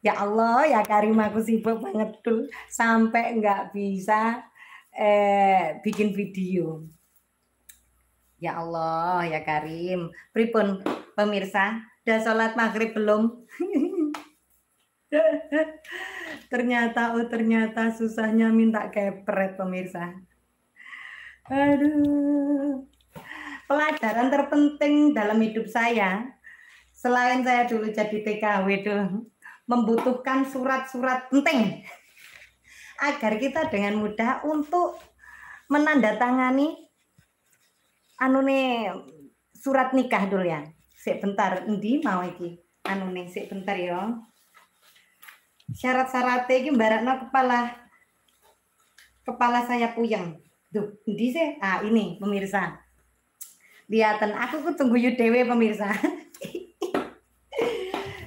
ya Allah ya Karim aku sibuk banget tuh sampai nggak bisa eh, bikin video ya Allah ya Karim pripun pemirsa udah sholat maghrib belum ternyata oh ternyata susahnya minta kepret pemirsa aduh pelajaran terpenting dalam hidup saya selain saya dulu jadi TKW tuh membutuhkan surat-surat penting agar kita dengan mudah untuk menandatangani anu nih surat nikah dulu ya. Sik bentar, endi mau iki? Anu nih sik bentar ya. Syarat-syaratnya iki mbarakno kepala kepala saya puyeng. Duh, endi sih? Ah, ini pemirsa. lihatan aku tunggu yudewe pemirsa.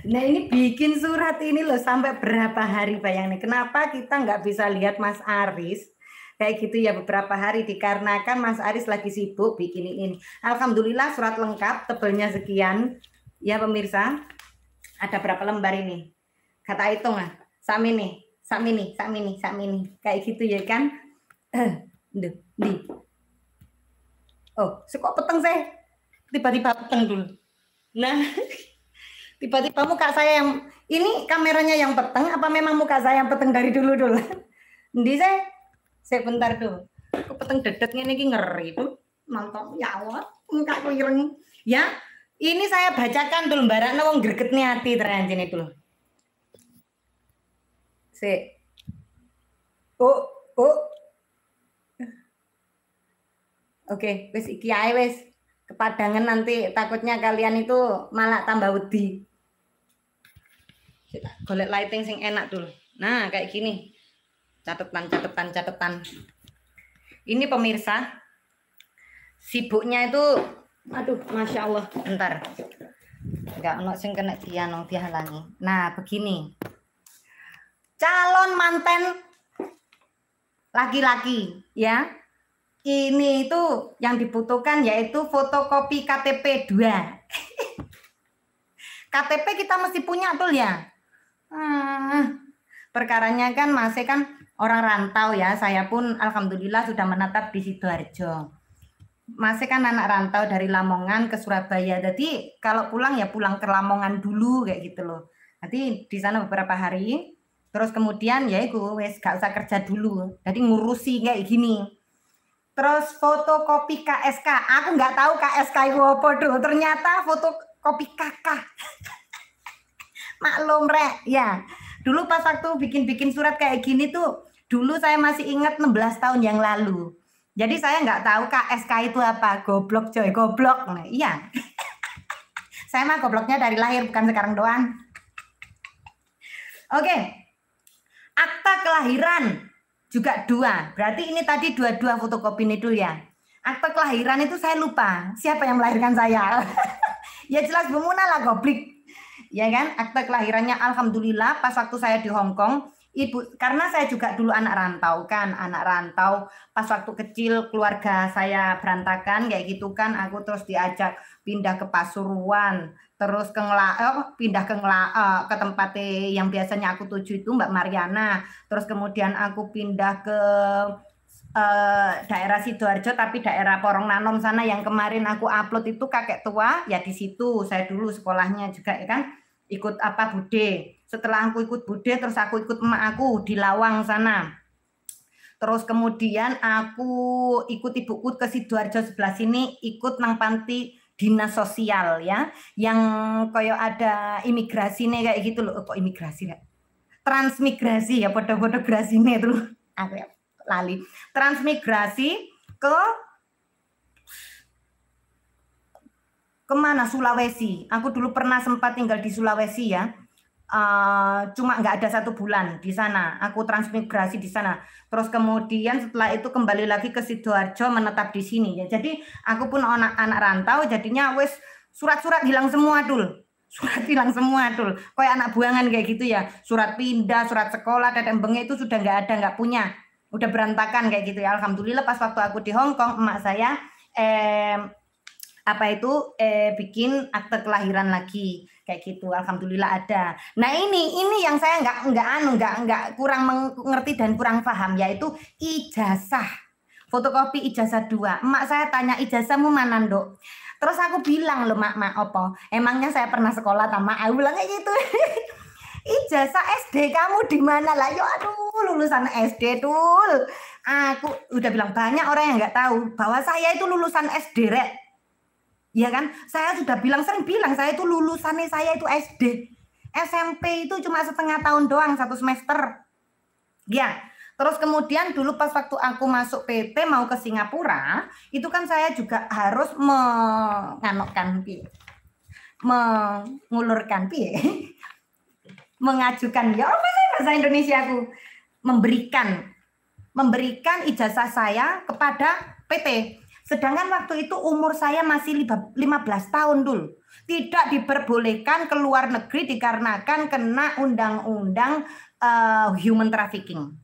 Nah ini bikin surat ini loh sampai berapa hari bayang nih Kenapa kita nggak bisa lihat Mas Aris kayak gitu ya beberapa hari dikarenakan Mas Aris lagi sibuk bikin ini. Alhamdulillah surat lengkap tebelnya sekian ya pemirsa. Ada berapa lembar ini? Kata itu nggak Sami nih, sami nih, sami nih, sami nih. Kayak gitu ya kan? Eh, di. Oh, sekok peteng saya. Tiba-tiba peteng dulu. Nah, Tiba-tiba muka saya yang ini kameranya yang peteng apa memang muka saya yang peteng dari dulu dulu? nanti saya, sebentar bentar dulu. Aku peteng dedet ini ngeri tuh. Mantap ya Allah, mukaku ireng. Ya, ini saya bacakan dulu mbarakna wong greget hati itu dulu. Si. Oh, oh. Oke, okay, wes iki ae wes Kepadangan nanti takutnya kalian itu malah tambah wedi kita golek lighting sing enak dulu nah kayak gini catatan catatan catatan ini pemirsa sibuknya itu aduh masya allah bentar nggak ono sing kena dia nong dihalangi nah begini calon manten laki-laki ya ini itu yang dibutuhkan yaitu fotokopi KTP 2 KTP kita mesti punya tuh ya Ah. perkaranya kan masih kan orang rantau ya. Saya pun alhamdulillah sudah menetap di Sidoarjo. Masih kan anak rantau dari Lamongan ke Surabaya. Jadi kalau pulang ya pulang ke Lamongan dulu kayak gitu loh. Nanti di sana beberapa hari, terus kemudian ya itu wes gak usah kerja dulu. Jadi ngurusi kayak gini. Terus fotokopi KSK. Aku nggak tahu KSK itu apa dulu. Ternyata fotokopi kakak. maklum rek ya dulu pas waktu bikin-bikin surat kayak gini tuh dulu saya masih ingat 16 tahun yang lalu jadi saya nggak tahu KSK itu apa goblok coy goblok nah, iya saya mah gobloknya dari lahir bukan sekarang doang oke akta kelahiran juga dua berarti ini tadi dua-dua fotokopi ini dulu ya akta kelahiran itu saya lupa siapa yang melahirkan saya ya jelas bermuna lah goblik ya kan? Akte kelahirannya alhamdulillah pas waktu saya di Hong Kong, ibu karena saya juga dulu anak rantau kan, anak rantau. Pas waktu kecil keluarga saya berantakan kayak gitu kan, aku terus diajak pindah ke Pasuruan, terus ke Ngela, oh, pindah ke Ngela, uh, ke tempat yang biasanya aku tuju itu Mbak Mariana. Terus kemudian aku pindah ke Uh, daerah Sidoarjo tapi daerah Porong Nanom sana yang kemarin aku upload itu kakek tua ya di situ saya dulu sekolahnya juga ya kan ikut apa bude setelah aku ikut bude terus aku ikut emak aku di Lawang sana terus kemudian aku ikut ibuku ke sidoarjo sebelah sini ikut nang panti dinas sosial ya yang koyo ada imigrasi nih kayak gitu loh kok imigrasi ya transmigrasi ya bodoh-bodoh grasi nih terus aku ya lali transmigrasi ke kemana Sulawesi. Aku dulu pernah sempat tinggal di Sulawesi ya. Uh, cuma nggak ada satu bulan di sana. Aku transmigrasi di sana. Terus kemudian setelah itu kembali lagi ke sidoarjo menetap di sini. Ya, jadi aku pun anak anak rantau. Jadinya wes surat-surat hilang semua dul. Surat hilang semua dul. Kayak anak buangan kayak gitu ya. Surat pindah, surat sekolah, dan bengek itu sudah nggak ada, nggak punya. Udah berantakan kayak gitu ya. Alhamdulillah pas waktu aku di Hongkong emak saya eh, apa itu eh, bikin akte kelahiran lagi kayak gitu alhamdulillah ada nah ini ini yang saya nggak nggak anu nggak nggak kurang mengerti dan kurang paham yaitu ijazah fotokopi ijazah dua emak saya tanya ijazahmu mana dok terus aku bilang loh mak mak opo emangnya saya pernah sekolah sama aku bilang kayak gitu ijazah SD kamu di mana lah? Yo ya aduh lulusan SD tuh. Aku udah bilang banyak orang yang nggak tahu bahwa saya itu lulusan SD rek. Iya kan? Saya sudah bilang sering bilang saya itu lulusannya saya itu SD. SMP itu cuma setengah tahun doang satu semester. Ya. Terus kemudian dulu pas waktu aku masuk PP mau ke Singapura, itu kan saya juga harus menganokkan pi, Mengulurkan pi, Mengajukan ya apa sih bahasa Indonesia aku memberikan memberikan ijazah saya kepada PT Sedangkan waktu itu umur saya masih 15 tahun dulu. Tidak diperbolehkan keluar negeri dikarenakan kena undang-undang uh, human trafficking.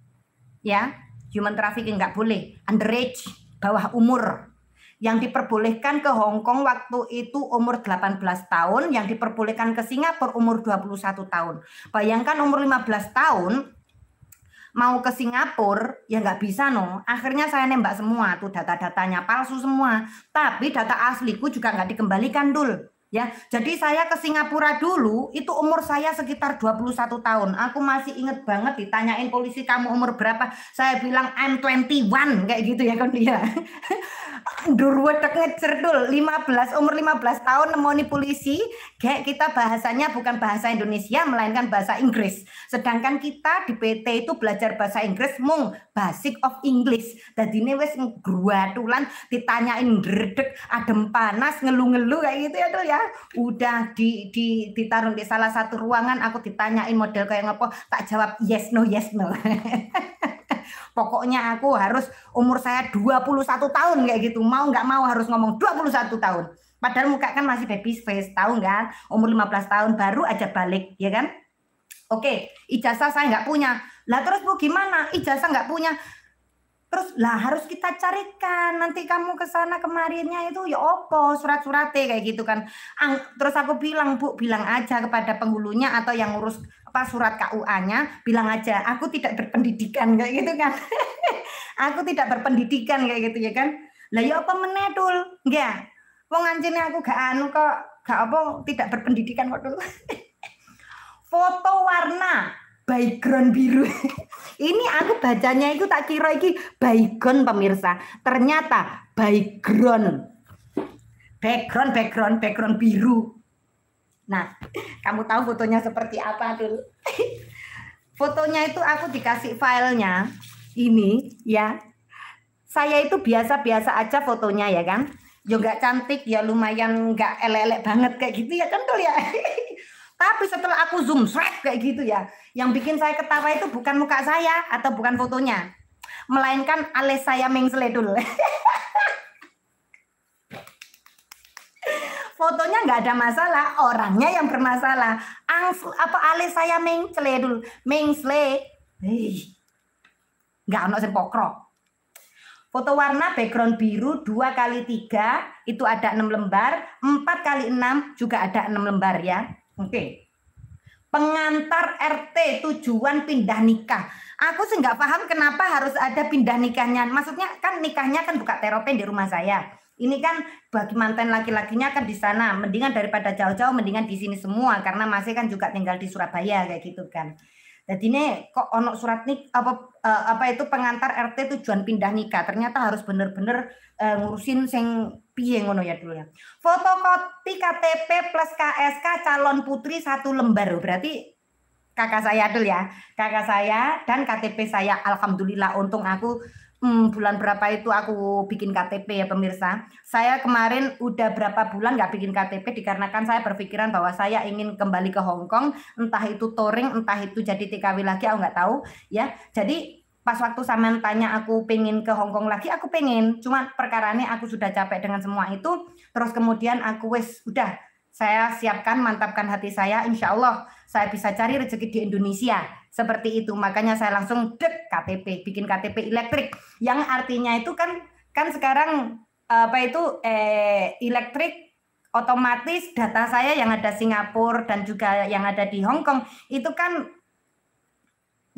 Ya, human trafficking nggak boleh. Underage, bawah umur. Yang diperbolehkan ke Hong Kong waktu itu umur 18 tahun, yang diperbolehkan ke Singapura umur 21 tahun. Bayangkan umur 15 tahun mau ke Singapura ya nggak bisa no. Akhirnya saya nembak semua tuh data-datanya palsu semua. Tapi data asliku juga nggak dikembalikan dulu. Ya, jadi saya ke Singapura dulu itu umur saya sekitar 21 tahun. Aku masih inget banget ditanyain polisi kamu umur berapa. Saya bilang I'm 21 kayak gitu ya kan dia. Durwetek ngecerdul 15 umur 15 tahun nemoni polisi, kayak kita bahasanya bukan bahasa Indonesia melainkan bahasa Inggris. Sedangkan kita di PT itu belajar bahasa Inggris mung basic of English. Jadi ini wes gruatulan ditanyain gredek adem panas ngelu-ngelu kayak gitu ya tuh ya udah di, di ditaruh di salah satu ruangan aku ditanyain model kayak ngopo tak jawab yes no yes no pokoknya aku harus umur saya 21 tahun kayak gitu mau nggak mau harus ngomong 21 tahun padahal muka kan masih baby face tahu nggak umur 15 tahun baru aja balik ya kan Oke, ijazah saya nggak punya. Lah terus bu gimana? Ijazah nggak punya terus lah harus kita carikan nanti kamu ke sana kemarinnya itu ya opo surat-surate kayak gitu kan Ang, terus aku bilang Bu bilang aja kepada penghulunya atau yang urus apa surat KUA-nya bilang aja aku tidak berpendidikan kayak gitu kan aku tidak berpendidikan kayak gitu ya kan lah ya apa menedul? enggak ya wong anjene aku gak anu kok gak apa tidak berpendidikan kok dulu foto warna background biru. ini aku bacanya itu tak kira iki background pemirsa. Ternyata background. Background background background biru. Nah, kamu tahu fotonya seperti apa dulu? fotonya itu aku dikasih filenya ini ya. Saya itu biasa-biasa aja fotonya ya kan. Juga cantik ya lumayan nggak elek-elek banget kayak gitu ya kan tuh ya. Tapi setelah aku zoom swipe kayak gitu ya, yang bikin saya ketawa itu bukan muka saya atau bukan fotonya, melainkan alis saya mengseledul. fotonya nggak ada masalah, orangnya yang bermasalah. Angsu, apa alis saya mengseledul, mengsle. Nggak ono sing Foto warna background biru 2 kali 3 itu ada 6 lembar, 4 kali 6 juga ada 6 lembar ya. Oke. Okay. Pengantar RT tujuan pindah nikah. Aku sih nggak paham kenapa harus ada pindah nikahnya. Maksudnya kan nikahnya kan buka teropen di rumah saya. Ini kan bagi mantan laki-lakinya kan di sana. Mendingan daripada jauh-jauh, mendingan di sini semua karena masih kan juga tinggal di Surabaya kayak gitu kan. Jadi ini kok ono surat nik apa eh, apa itu pengantar RT tujuan pindah nikah. Ternyata harus bener-bener eh, ngurusin sing piye ngono ya dulu ya. Fotokopi KTP plus KSK calon putri satu lembar. Berarti kakak saya dulu ya. Kakak saya dan KTP saya alhamdulillah untung aku hmm, bulan berapa itu aku bikin KTP ya pemirsa. Saya kemarin udah berapa bulan nggak bikin KTP dikarenakan saya berpikiran bahwa saya ingin kembali ke Hong Kong, entah itu touring, entah itu jadi TKW lagi aku nggak tahu ya. Jadi pas waktu Saman tanya aku pengen ke Hong Kong lagi, aku pengen. Cuma perkaranya aku sudah capek dengan semua itu. Terus kemudian aku wes udah saya siapkan mantapkan hati saya, insya Allah saya bisa cari rezeki di Indonesia. Seperti itu, makanya saya langsung dek KTP, bikin KTP elektrik. Yang artinya itu kan kan sekarang apa itu eh, elektrik otomatis data saya yang ada Singapura dan juga yang ada di Hong Kong itu kan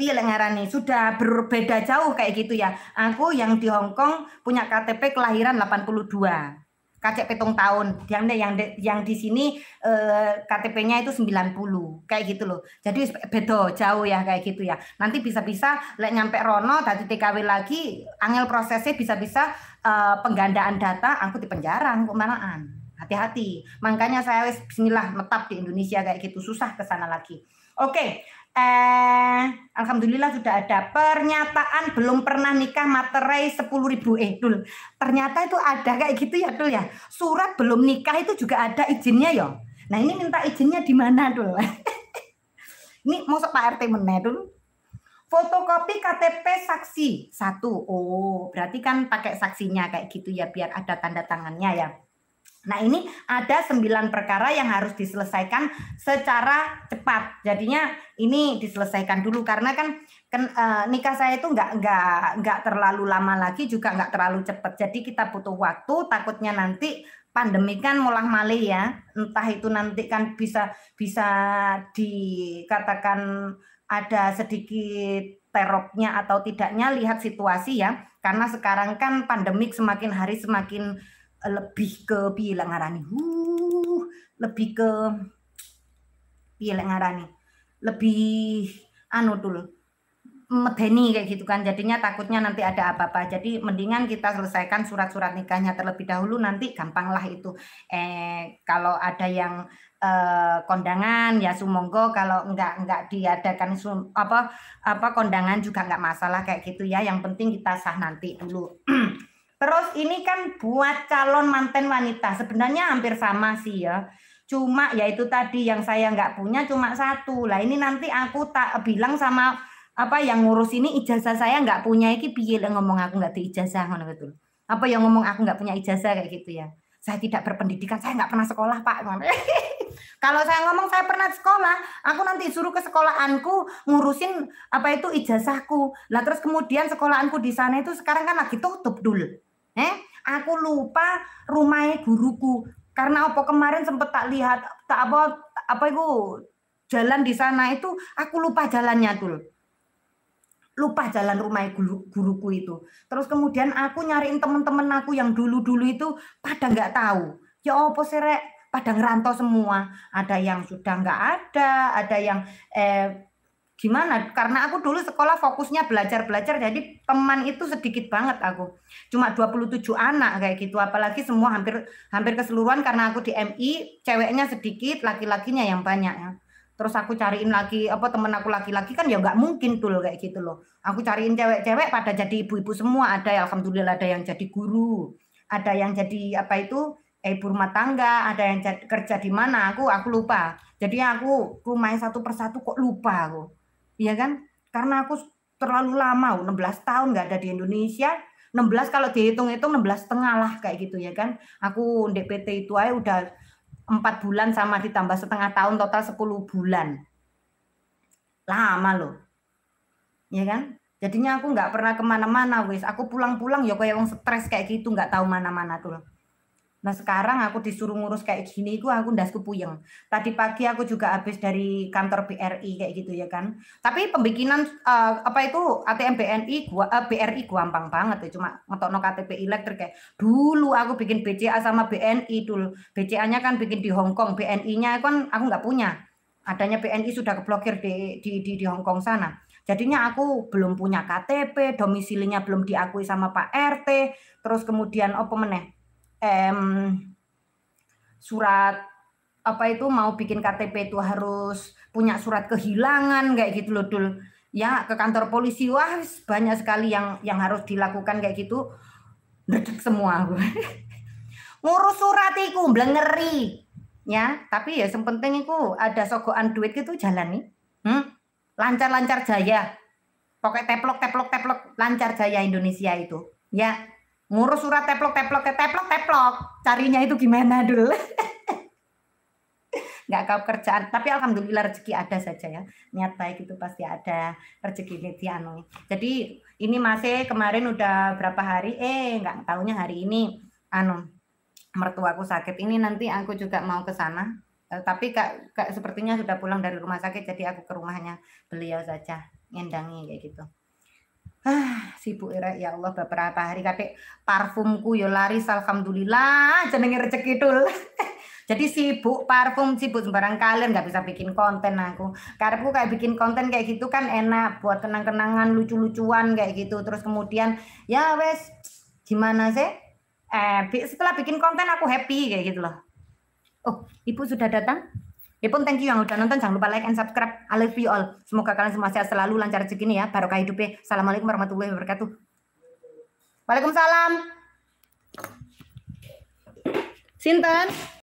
piye sudah berbeda jauh kayak gitu ya aku yang di Hong Kong punya KTP kelahiran 82 kakek petong tahun yang yang yang di sini eh, KTP-nya itu 90 kayak gitu loh jadi bedo jauh ya kayak gitu ya nanti bisa-bisa lek nyampe Rono tadi TKW lagi angel prosesnya bisa-bisa eh, penggandaan data aku di penjara kemanaan hati-hati makanya saya wis bismillah metap di Indonesia kayak gitu susah ke sana lagi Oke, eh, alhamdulillah sudah ada pernyataan belum pernah nikah materai sepuluh ribu eh Dul. Ternyata itu ada kayak gitu ya Dul ya. Surat belum nikah itu juga ada izinnya ya. Nah ini minta izinnya di mana Dul? ini mau Pak RT meneh Dul. Fotokopi KTP saksi satu. Oh, berarti kan pakai saksinya kayak gitu ya biar ada tanda tangannya ya. Nah, ini ada sembilan perkara yang harus diselesaikan secara cepat. Jadinya ini diselesaikan dulu karena kan ken, e, nikah saya itu nggak nggak nggak terlalu lama lagi juga nggak terlalu cepat. Jadi kita butuh waktu. Takutnya nanti pandemi kan mulah malih ya. Entah itu nanti kan bisa bisa dikatakan ada sedikit teroknya atau tidaknya lihat situasi ya. Karena sekarang kan pandemik semakin hari semakin lebih ke piye ngarani huh, lebih ke piye ngarani lebih anu dulu medeni kayak gitu kan jadinya takutnya nanti ada apa-apa jadi mendingan kita selesaikan surat-surat nikahnya terlebih dahulu nanti gampanglah itu eh kalau ada yang eh, kondangan ya sumonggo kalau enggak enggak diadakan sum, apa apa kondangan juga enggak masalah kayak gitu ya yang penting kita sah nanti dulu Terus ini kan buat calon manten wanita sebenarnya hampir sama sih ya. Cuma yaitu tadi yang saya nggak punya cuma satu lah. Ini nanti aku tak bilang sama apa yang ngurus ini ijazah saya nggak punya iki piye ngomong aku nggak di ijazah ngono gitu. Apa yang ngomong aku nggak punya ijazah kayak gitu ya. Saya tidak berpendidikan, saya nggak pernah sekolah pak. Kalau saya ngomong saya pernah sekolah, aku nanti suruh ke sekolahanku ngurusin apa itu ijazahku. Lah terus kemudian sekolahanku di sana itu sekarang kan lagi tutup dulu Eh, aku lupa rumahnya guruku. Karena apa kemarin sempat tak lihat tak apa apa itu jalan di sana itu aku lupa jalannya tuh lupa jalan rumah guru, guruku itu. Terus kemudian aku nyariin temen-temen aku yang dulu-dulu itu pada nggak tahu. Ya opo serek, pada ngerantau semua. Ada yang sudah nggak ada, ada yang eh, gimana karena aku dulu sekolah fokusnya belajar-belajar jadi teman itu sedikit banget aku cuma 27 anak kayak gitu apalagi semua hampir hampir keseluruhan karena aku di MI ceweknya sedikit laki-lakinya yang banyak ya terus aku cariin lagi apa temen aku laki-laki kan ya nggak mungkin tuh loh kayak gitu loh aku cariin cewek-cewek pada jadi ibu-ibu semua ada ya alhamdulillah ada yang jadi guru ada yang jadi apa itu eh, ibu rumah tangga ada yang kerja di mana aku aku lupa jadi aku lumayan satu persatu kok lupa aku ya kan? Karena aku terlalu lama, 16 tahun nggak ada di Indonesia, 16 kalau dihitung-hitung 16 setengah lah kayak gitu ya kan. Aku DPT itu aja udah empat bulan sama ditambah setengah tahun total 10 bulan. Lama loh. Ya kan? Jadinya aku nggak pernah kemana-mana wis. Aku pulang-pulang ya kayak wong stres kayak gitu nggak tahu mana-mana tuh. Nah sekarang aku disuruh ngurus kayak gini, aku aku ndasku puyeng. Tadi pagi aku juga habis dari kantor BRI kayak gitu ya kan. Tapi pembikinan uh, apa itu ATM BNI, gua uh, eh, BRI gampang banget ya. Cuma ngetokno KTP elektrik kayak dulu aku bikin BCA sama BNI dulu. BCA-nya kan bikin di Hong Kong, BNI-nya kan aku nggak punya. Adanya BNI sudah keblokir di di di, di Hong Kong sana. Jadinya aku belum punya KTP, domisilinya belum diakui sama Pak RT, terus kemudian apa meneh? em, surat apa itu mau bikin KTP itu harus punya surat kehilangan kayak gitu loh dul ya ke kantor polisi wah banyak sekali yang yang harus dilakukan kayak gitu dedek semua ngurus surat itu blengeri ya tapi ya sempenting itu ada sogokan duit gitu jalan nih hmm? lancar-lancar jaya pokoknya teplok teplok teplok lancar jaya Indonesia itu ya ngurus surat teplok teplok ke teplok teplok carinya itu gimana dulu nggak kau kerjaan tapi alhamdulillah rezeki ada saja ya niat baik itu pasti ada rezeki media anu jadi ini masih kemarin udah berapa hari eh nggak tahunya hari ini anu mertuaku sakit ini nanti aku juga mau ke sana eh, tapi kak, kak sepertinya sudah pulang dari rumah sakit jadi aku ke rumahnya beliau saja ngendangi kayak gitu Ah, sibuk ira ya, ya Allah beberapa hari kate parfumku yo ya laris alhamdulillah ah, jenenge rezeki dul. Jadi sibuk parfum sibuk sembarang kalian nggak bisa bikin konten aku. aku kayak bikin konten kayak gitu kan enak buat kenang-kenangan lucu-lucuan kayak gitu. Terus kemudian ya wes gimana sih? Eh, setelah bikin konten aku happy kayak gitu loh. Oh, ibu sudah datang? Ya pun thank you yang udah nonton. Jangan lupa like and subscribe. I love you all. Semoga kalian semua sehat selalu, lancar rezeki ya. Barokah hidupnya. Assalamualaikum warahmatullahi wabarakatuh. Waalaikumsalam. Sinten.